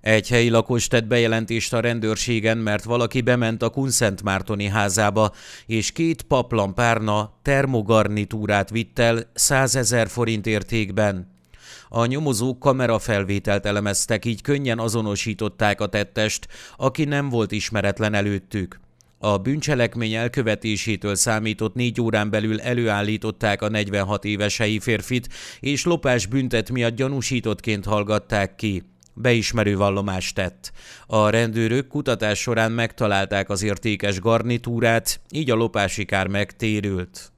Egy helyi lakos tett bejelentést a rendőrségen, mert valaki bement a Kunszent Mártoni házába, és két párna termogarnitúrát vitt el 100 ezer forint értékben. A nyomozók kamerafelvételt elemeztek, így könnyen azonosították a tettest, aki nem volt ismeretlen előttük. A bűncselekmény elkövetésétől számított négy órán belül előállították a 46 éves helyi férfit, és lopás büntet miatt gyanúsítottként hallgatták ki. Beismerő vallomást tett. A rendőrök kutatás során megtalálták az értékes garnitúrát, így a lopási kár megtérült.